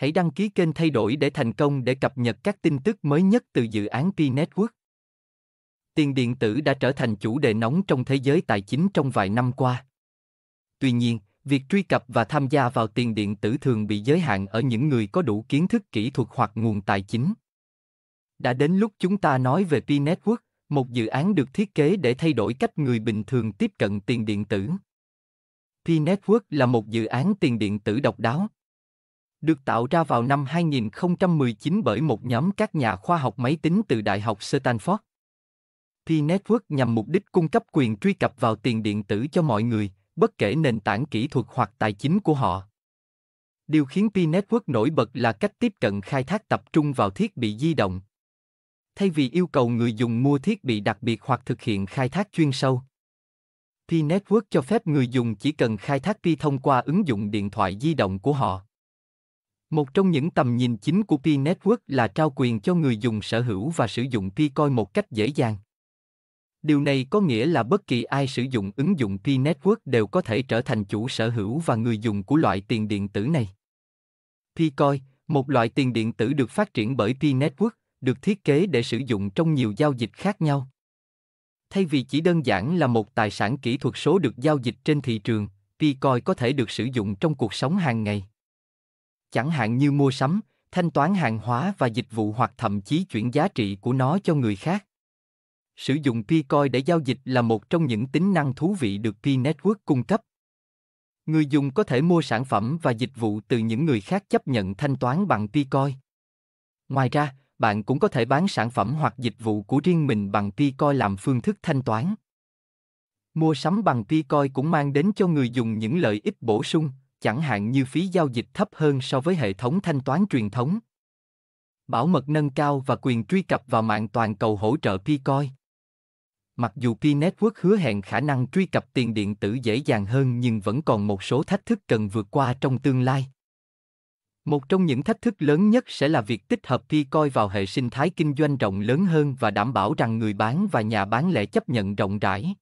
Hãy đăng ký kênh thay đổi để thành công để cập nhật các tin tức mới nhất từ dự án P-Network. Tiền điện tử đã trở thành chủ đề nóng trong thế giới tài chính trong vài năm qua. Tuy nhiên, việc truy cập và tham gia vào tiền điện tử thường bị giới hạn ở những người có đủ kiến thức kỹ thuật hoặc nguồn tài chính. Đã đến lúc chúng ta nói về P-Network, một dự án được thiết kế để thay đổi cách người bình thường tiếp cận tiền điện tử. P-Network là một dự án tiền điện tử độc đáo, được tạo ra vào năm 2019 bởi một nhóm các nhà khoa học máy tính từ Đại học Stanford. P-Network nhằm mục đích cung cấp quyền truy cập vào tiền điện tử cho mọi người, bất kể nền tảng kỹ thuật hoặc tài chính của họ. Điều khiến P-Network nổi bật là cách tiếp cận khai thác tập trung vào thiết bị di động. Thay vì yêu cầu người dùng mua thiết bị đặc biệt hoặc thực hiện khai thác chuyên sâu, P-Network cho phép người dùng chỉ cần khai thác Pi thông qua ứng dụng điện thoại di động của họ. Một trong những tầm nhìn chính của Pi Network là trao quyền cho người dùng sở hữu và sử dụng Pi coi một cách dễ dàng. Điều này có nghĩa là bất kỳ ai sử dụng ứng dụng Pi Network đều có thể trở thành chủ sở hữu và người dùng của loại tiền điện tử này. Pi coi, một loại tiền điện tử được phát triển bởi Pi Network, được thiết kế để sử dụng trong nhiều giao dịch khác nhau. Thay vì chỉ đơn giản là một tài sản kỹ thuật số được giao dịch trên thị trường, Pi coi có thể được sử dụng trong cuộc sống hàng ngày chẳng hạn như mua sắm, thanh toán hàng hóa và dịch vụ hoặc thậm chí chuyển giá trị của nó cho người khác. Sử dụng Picoin để giao dịch là một trong những tính năng thú vị được P-Network cung cấp. Người dùng có thể mua sản phẩm và dịch vụ từ những người khác chấp nhận thanh toán bằng Picoin. Ngoài ra, bạn cũng có thể bán sản phẩm hoặc dịch vụ của riêng mình bằng Picoin làm phương thức thanh toán. Mua sắm bằng Picoin cũng mang đến cho người dùng những lợi ích bổ sung, chẳng hạn như phí giao dịch thấp hơn so với hệ thống thanh toán truyền thống. Bảo mật nâng cao và quyền truy cập vào mạng toàn cầu hỗ trợ Picoin. Mặc dù P-Network hứa hẹn khả năng truy cập tiền điện tử dễ dàng hơn nhưng vẫn còn một số thách thức cần vượt qua trong tương lai. Một trong những thách thức lớn nhất sẽ là việc tích hợp Picoin vào hệ sinh thái kinh doanh rộng lớn hơn và đảm bảo rằng người bán và nhà bán lẻ chấp nhận rộng rãi.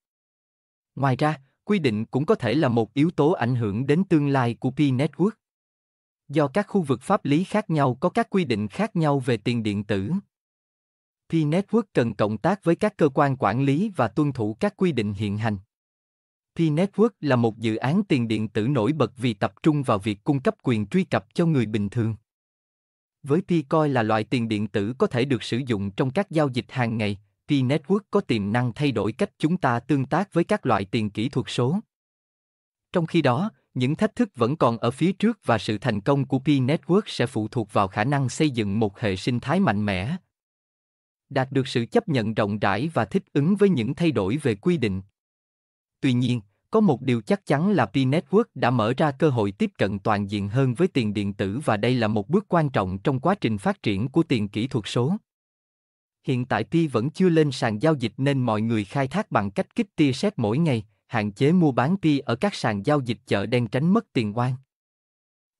Ngoài ra, quy định cũng có thể là một yếu tố ảnh hưởng đến tương lai của P-Network. Do các khu vực pháp lý khác nhau có các quy định khác nhau về tiền điện tử. P-Network cần cộng tác với các cơ quan quản lý và tuân thủ các quy định hiện hành. P-Network là một dự án tiền điện tử nổi bật vì tập trung vào việc cung cấp quyền truy cập cho người bình thường. Với P-Coin là loại tiền điện tử có thể được sử dụng trong các giao dịch hàng ngày, P-Network có tiềm năng thay đổi cách chúng ta tương tác với các loại tiền kỹ thuật số. Trong khi đó, những thách thức vẫn còn ở phía trước và sự thành công của P-Network sẽ phụ thuộc vào khả năng xây dựng một hệ sinh thái mạnh mẽ. Đạt được sự chấp nhận rộng rãi và thích ứng với những thay đổi về quy định. Tuy nhiên, có một điều chắc chắn là P-Network đã mở ra cơ hội tiếp cận toàn diện hơn với tiền điện tử và đây là một bước quan trọng trong quá trình phát triển của tiền kỹ thuật số. Hiện tại Pi vẫn chưa lên sàn giao dịch nên mọi người khai thác bằng cách kích tia xét mỗi ngày, hạn chế mua bán Pi ở các sàn giao dịch chợ đen tránh mất tiền oan.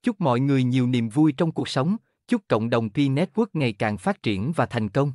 Chúc mọi người nhiều niềm vui trong cuộc sống, chúc cộng đồng Pi Network ngày càng phát triển và thành công.